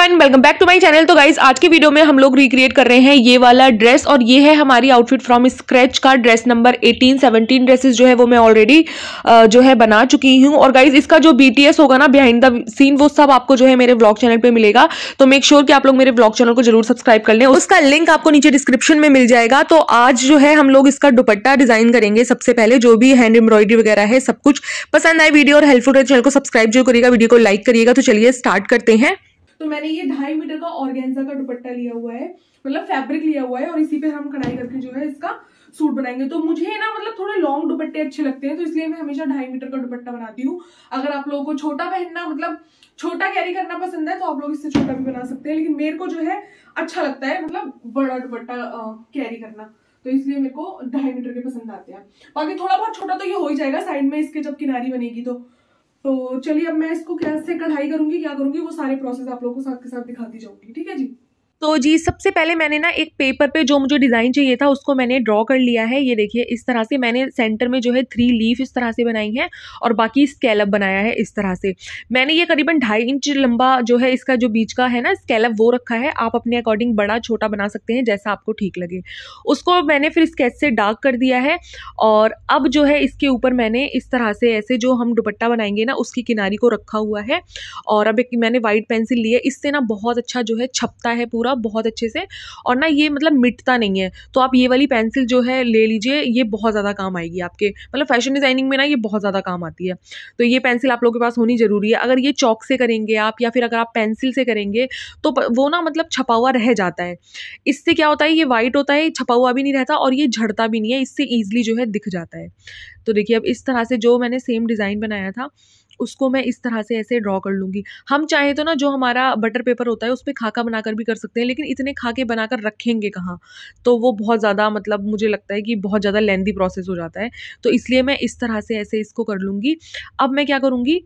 everyone welcome back to my channel तो guys आज के वीडियो में हम लोग रिक्रिएट कर रहे हैं ये वाला ड्रेस और ये है हमारी आउटफिट फ्रॉम स्क्रैच का ड्रेस नंबर 18 17 ड्रेसेस जो है वो मैं ऑलरेडी जो है बना चुकी हूँ और गाइज इसका जो बीटीएस होगा ना बिहाइंड द सीन वो सब आपको जो है मेरे ब्लॉग चैनल पर मिलेगा तो मेक श्योर sure कि आप लोग मेरे ब्लॉग चैनल को जरूर सब्सक्राइब कर लें उसका लिंक आपको नीचे डिस्क्रिप्शन में मिल जाएगा तो आज जो है हम लोग इसका दुपट्टा डिजाइन करेंगे सबसे पहले जो भी हैंड एम्ब्रॉयडरी वगैरह है सब कुछ पसंद आए वीडियो और हेल्पफुल चैनल तो को सब्सक्राइब जो करिएगा वीडियो को लाइक करिएगा तो चलिए स्टार्ट करते हैं तो मैंने ये ढाई मीटर का ऑर्गेन्जा का दुपट्टा लिया हुआ है मतलब फैब्रिक लिया हुआ है और इसी पे हम कढ़ाई करके जो है इसका सूट बनाएंगे तो मुझे ना मतलब थोड़े लॉन्ग दुपट्टे अच्छे लगते हैं तो इसलिए मैं हमेशा ढाई मीटर का दुपट्टा बनाती हूँ अगर आप लोगों को छोटा पहनना मतलब छोटा कैरी करना पसंद है तो आप लोग इससे छोटा भी बना सकते हैं लेकिन मेरे को जो है अच्छा लगता है मतलब बड़ा दुपट्टा कैरी करना तो इसलिए मेरे को ढाई मीटर के पसंद आते हैं बाकी थोड़ा बहुत छोटा तो ये हो ही जाएगा साइड में इसके जब किनारी बनेगी तो तो चलिए अब मैं इसको कैसे कढ़ाई करूंगी क्या करूंगी वो सारे प्रोसेस आप लोगों को साथ के साथ दिखाती जाऊंगी ठीक है जी तो जी सबसे पहले मैंने ना एक पेपर पे जो मुझे डिज़ाइन चाहिए था उसको मैंने ड्रॉ कर लिया है ये देखिए इस तरह से मैंने सेंटर में जो है थ्री लीफ इस तरह से बनाई है और बाकी स्केलब बनाया है इस तरह से मैंने ये करीबन ढाई इंच लंबा जो है इसका जो बीच का है ना स्केलप वो रखा है आप अपने अकॉर्डिंग बड़ा छोटा बना सकते हैं जैसा आपको ठीक लगे उसको मैंने फिर स्केच से डार्क कर दिया है और अब जो है इसके ऊपर मैंने इस तरह से ऐसे जो हम दुपट्टा बनाएंगे ना उसकी किनारी को रखा हुआ है और अब एक मैंने वाइट पेंसिल ली है इससे ना बहुत अच्छा जो है छपता है पूरा होगा बहुत अच्छे से और ना ये मतलब मिटता नहीं है तो आप ये वाली पेंसिल जो है ले लीजिए ये बहुत ज़्यादा काम आएगी आपके मतलब फैशन डिज़ाइनिंग में ना ये बहुत ज़्यादा काम आती है तो ये पेंसिल आप लोगों के पास होनी ज़रूरी है अगर ये चौक से करेंगे आप या फिर अगर आप पेंसिल से करेंगे तो वो ना मतलब छपा हुआ रह जाता है इससे क्या होता है ये वाइट होता है छपा हुआ भी नहीं रहता और ये झड़ता भी नहीं है इससे ईजिली जो है दिख जाता है तो देखिए अब इस तरह से जो मैंने सेम डिज़ाइन बनाया था उसको मैं इस तरह से ऐसे ड्रॉ कर लूँगी हम चाहें तो ना जो हमारा बटर पेपर होता है उस पर खाका बनाकर भी कर सकते हैं लेकिन इतने खाके बनाकर रखेंगे कहाँ तो वो बहुत ज़्यादा मतलब मुझे लगता है कि बहुत ज़्यादा लेंदी प्रोसेस हो जाता है तो इसलिए मैं इस तरह से ऐसे इसको कर लूँगी अब मैं क्या करूँगी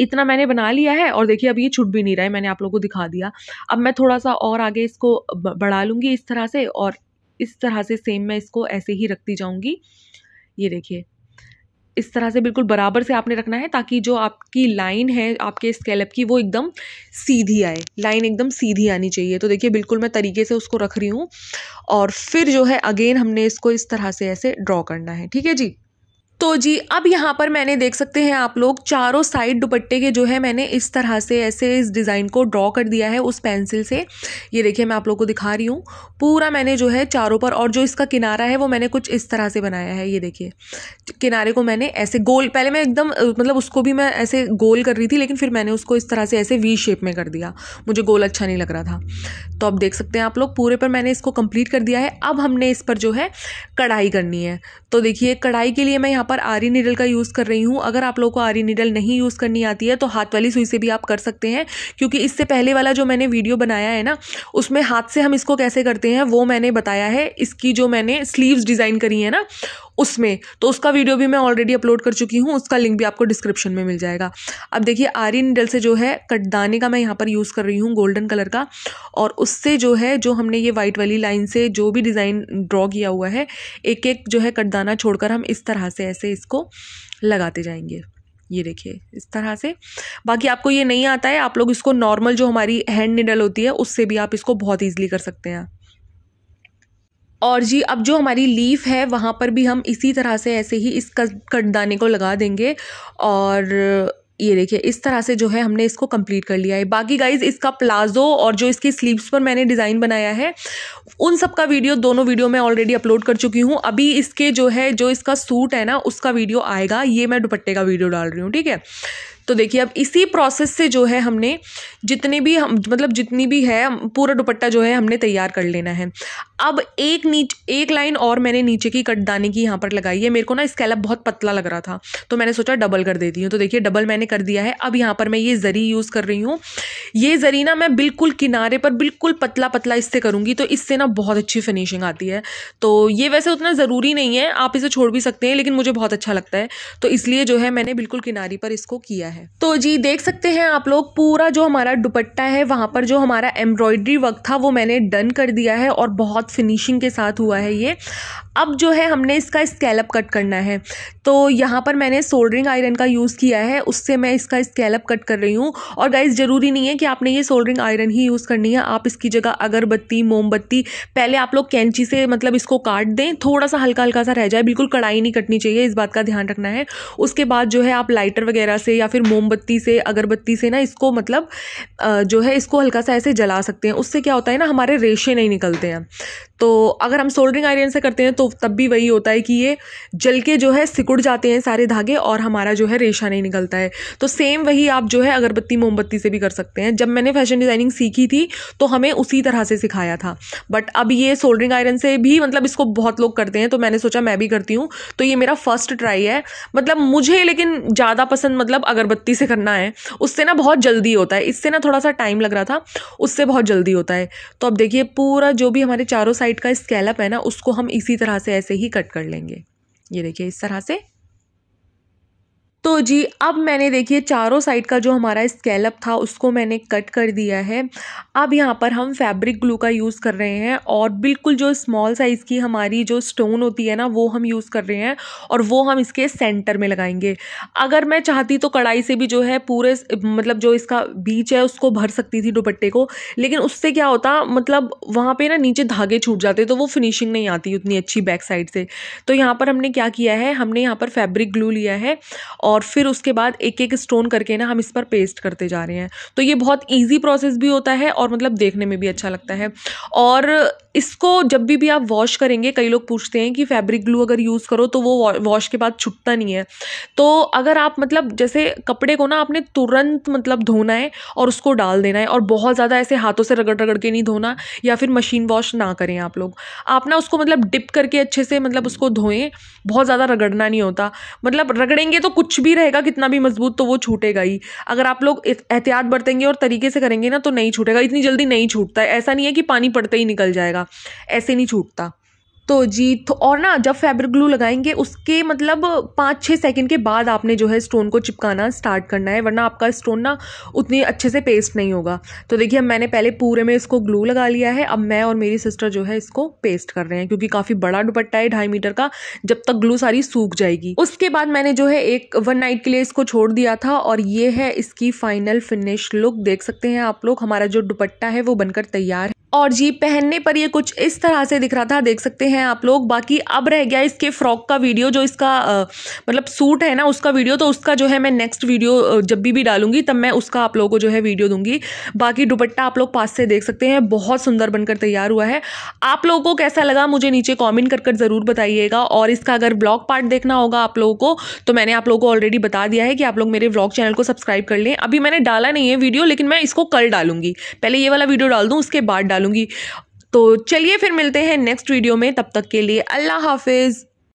इतना मैंने बना लिया है और देखिए अब ये छुट भी नहीं रहा है मैंने आप लोगों को दिखा दिया अब मैं थोड़ा सा और आगे इसको बढ़ा लूँगी इस तरह से और इस तरह से सेम मैं इसको ऐसे ही रखती जाऊँगी ये देखिए इस तरह से बिल्कुल बराबर से आपने रखना है ताकि जो आपकी लाइन है आपके स्केलप की वो एकदम सीधी आए लाइन एकदम सीधी आनी चाहिए तो देखिए बिल्कुल मैं तरीके से उसको रख रही हूँ और फिर जो है अगेन हमने इसको इस तरह से ऐसे ड्रॉ करना है ठीक है जी तो जी अब यहाँ पर मैंने देख सकते हैं आप लोग चारों साइड दुपट्टे के जो है मैंने इस तरह से ऐसे इस डिज़ाइन को ड्रॉ कर दिया है उस पेंसिल से ये देखिए मैं आप लोग को दिखा रही हूँ पूरा मैंने जो है चारों पर और जो इसका किनारा है वो मैंने कुछ इस तरह से बनाया है ये देखिए किनारे को मैंने ऐसे गोल पहले मैं एकदम मतलब उसको भी मैं ऐसे गोल कर रही थी लेकिन फिर मैंने उसको इस तरह से ऐसे वी शेप में कर दिया मुझे गोल अच्छा नहीं लग रहा था तो अब देख सकते हैं आप लोग पूरे पर मैंने इसको कंप्लीट कर दिया है अब हमने इस पर जो है कढ़ाई करनी है तो देखिए कढ़ाई के लिए मैं यहाँ पर आरी निडल का यूज़ कर रही हूँ अगर आप लोगों को आरी निडल नहीं यूज़ करनी आती है तो हाथ वाली सुई से भी आप कर सकते हैं क्योंकि इससे पहले वाला जो मैंने वीडियो बनाया है ना उसमें हाथ से हम इसको कैसे करते हैं वो मैंने बताया है इसकी जो मैंने स्लीव्स डिज़ाइन करी है ना उसमें तो उसका वीडियो भी मैं ऑलरेडी अपलोड कर चुकी हूँ उसका लिंक भी आपको डिस्क्रिप्शन में मिल जाएगा अब देखिए आर्यन निडल से जो है कटदाने का मैं यहाँ पर यूज़ कर रही हूँ गोल्डन कलर का और उससे जो है जो हमने ये वाइट वाली लाइन से जो भी डिज़ाइन ड्रॉ किया हुआ है एक एक जो है कटदाना छोड़कर हम इस तरह से ऐसे इसको लगाते जाएंगे ये देखिए इस तरह से बाकी आपको ये नहीं आता है आप लोग इसको नॉर्मल जो हमारी हैंड निडल होती है उससे भी आप इसको बहुत ईजिली कर सकते हैं और जी अब जो हमारी लीफ है वहाँ पर भी हम इसी तरह से ऐसे ही इस कटदाने को लगा देंगे और ये देखिए इस तरह से जो है हमने इसको कंप्लीट कर लिया है बाकी गाइज इसका प्लाजो और जो इसकी स्लीव्स पर मैंने डिज़ाइन बनाया है उन सब का वीडियो दोनों वीडियो मैं ऑलरेडी अपलोड कर चुकी हूँ अभी इसके जो है जो इसका सूट है ना उसका वीडियो आएगा ये मैं दुपट्टे का वीडियो डाल रही हूँ ठीक है तो देखिए अब इसी प्रोसेस से जो है हमने जितने भी हम मतलब जितनी भी है पूरा दुपट्टा जो है हमने तैयार कर लेना है अब एक नीच एक लाइन और मैंने नीचे की कटदाने की यहाँ पर लगाई है मेरे को ना स्केलप बहुत पतला लग रहा था तो मैंने सोचा डबल कर देती हूँ तो देखिए डबल मैंने कर दिया है अब यहाँ पर मैं ये जरी यूज़ कर रही हूँ ये जरी ना मैं बिल्कुल किनारे पर बिल्कुल पतला पतला इससे करूँगी तो इससे ना बहुत अच्छी फिनिशिंग आती है तो ये वैसे उतना ज़रूरी नहीं है आप इसे छोड़ भी सकते हैं लेकिन मुझे बहुत अच्छा लगता है तो इसलिए जो है मैंने बिल्कुल किनारी पर इसको किया है है तो जी देख सकते हैं आप लोग पूरा जो हमारा दुपट्टा है वहाँ पर जो हमारा एम्ब्रॉयड्री वर्क था वो मैंने डन कर दिया है और बहुत फिनिशिंग के साथ हुआ है ये अब जो है हमने इसका स्केलअप कट करना है तो यहाँ पर मैंने सोल्डरिंग आयरन का यूज़ किया है उससे मैं इसका स्केलप कट कर रही हूँ और गाइज ज़रूरी नहीं है कि आपने ये सोल्डरिंग आयरन ही यूज़ करनी है आप इसकी जगह अगरबत्ती मोमबत्ती पहले आप लोग कैंची से मतलब इसको काट दें थोड़ा सा हल्का हल्का सा रह जाए बिल्कुल कड़ाई नहीं कटनी चाहिए इस बात का ध्यान रखना है उसके बाद जो है आप लाइटर वगैरह से या फिर मोमबत्ती से अगरबत्ती से ना इसको मतलब जो है इसको हल्का सा ऐसे जला सकते हैं उससे क्या होता है ना हमारे रेशे नहीं निकलते हैं तो अगर हम सोल्डरिंग आयरन से करते हैं तो तब भी वही होता है कि ये जल के जो है सिकुड़ जाते हैं सारे धागे और हमारा जो है रेशा नहीं निकलता है तो सेम वही आप जो है अगरबत्ती मोमबत्ती से भी कर सकते हैं जब मैंने फैशन डिज़ाइनिंग सीखी थी तो हमें उसी तरह से सिखाया था बट अब ये सोल्डरिंग आयरन से भी मतलब इसको बहुत लोग करते हैं तो मैंने सोचा मैं भी करती हूँ तो ये मेरा फर्स्ट ट्राई है मतलब मुझे लेकिन ज़्यादा पसंद मतलब अगरबत्ती से करना है उससे ना बहुत जल्दी होता है इससे ना थोड़ा सा टाइम लग रहा था उससे बहुत जल्दी होता है तो अब देखिए पूरा जो भी हमारे चारों साइड साइड का स्कैलप है ना उसको हम इसी तरह से ऐसे ही कट कर लेंगे ये देखिए इस तरह से तो जी अब मैंने देखिए चारों साइड का जो हमारा स्केलप था उसको मैंने कट कर दिया है अब यहाँ पर हम फैब्रिक ग्लू का यूज़ कर रहे हैं और बिल्कुल जो स्मॉल साइज़ की हमारी जो स्टोन होती है ना वो हम यूज़ कर रहे हैं और वो हम इसके सेंटर में लगाएंगे अगर मैं चाहती तो कढ़ाई से भी जो है पूरे मतलब जो इसका बीच है उसको भर सकती थी दुपट्टे को लेकिन उससे क्या होता मतलब वहाँ पर ना नीचे धागे छूट जाते तो वो फिनिशिंग नहीं आती उतनी अच्छी बैक साइड से तो यहाँ पर हमने क्या किया है हमने यहाँ पर फैब्रिक ग्लू लिया है और और फिर उसके बाद एक एक स्टोन करके ना हम इस पर पेस्ट करते जा रहे हैं तो ये बहुत ईजी प्रोसेस भी होता है और मतलब देखने में भी अच्छा लगता है और इसको जब भी भी आप वॉश करेंगे कई लोग पूछते हैं कि फैब्रिक ग्लू अगर यूज़ करो तो वो वॉश के बाद छुटता नहीं है तो अगर आप मतलब जैसे कपड़े को ना आपने तुरंत मतलब धोना है और उसको डाल देना है और बहुत ज़्यादा ऐसे हाथों से रगड़ रगड़ के नहीं धोना या फिर मशीन वॉश ना करें आप लोग आप ना उसको मतलब डिप करके अच्छे से मतलब उसको धोएं बहुत ज़्यादा रगड़ना नहीं होता मतलब रगड़ेंगे तो कुछ कुछ भी रहेगा कितना भी मजबूत तो वो छूटेगा ही अगर आप लोग एहतियात बरतेंगे और तरीके से करेंगे ना तो नहीं छूटेगा इतनी जल्दी नहीं छूटता है ऐसा नहीं है कि पानी पड़ते ही निकल जाएगा ऐसे नहीं छूटता तो जी तो और ना जब फैब्रिक ग्लू लगाएंगे उसके मतलब पाँच छः सेकंड के बाद आपने जो है स्टोन को चिपकाना स्टार्ट करना है वरना आपका स्टोन ना उतनी अच्छे से पेस्ट नहीं होगा तो देखिए मैंने पहले पूरे में इसको ग्लू लगा लिया है अब मैं और मेरी सिस्टर जो है इसको पेस्ट कर रहे हैं क्योंकि काफ़ी बड़ा दुपट्टा है ढाई मीटर का जब तक ग्लू सारी सूख जाएगी उसके बाद मैंने जो है एक वन नाइट के लिए इसको छोड़ दिया था और ये है इसकी फाइनल फिनिश लुक देख सकते हैं आप लोग हमारा जो दुपट्टा है वो बनकर तैयार है और जी पहनने पर ये कुछ इस तरह से दिख रहा था देख सकते हैं आप लोग बाकी अब रह गया इसके फ्रॉक का वीडियो जो इसका मतलब सूट है ना उसका वीडियो तो उसका जो है मैं नेक्स्ट वीडियो जब भी भी डालूंगी तब मैं उसका आप लोगों को जो है वीडियो दूंगी बाकी दुपट्टा आप लोग पास से देख सकते हैं बहुत सुंदर बनकर तैयार हुआ है आप लोगों को कैसा लगा मुझे नीचे कॉमेंट कर कर ज़रूर बताइएगा और इसका अगर ब्लॉग पार्ट देखना होगा आप लोगों को तो मैंने आप लोगों को ऑलरेडी बता दिया है कि आप लोग मेरे ब्लॉग चैनल को सब्सक्राइब कर लें अभी मैंने डाला नहीं है वीडियो लेकिन मैं इसको कल डालूंगी पहले ये वाला वीडियो डाल दूँ उसके बाद डाल डालूंगी तो चलिए फिर मिलते हैं नेक्स्ट वीडियो में तब तक के लिए अल्लाह हाफिज़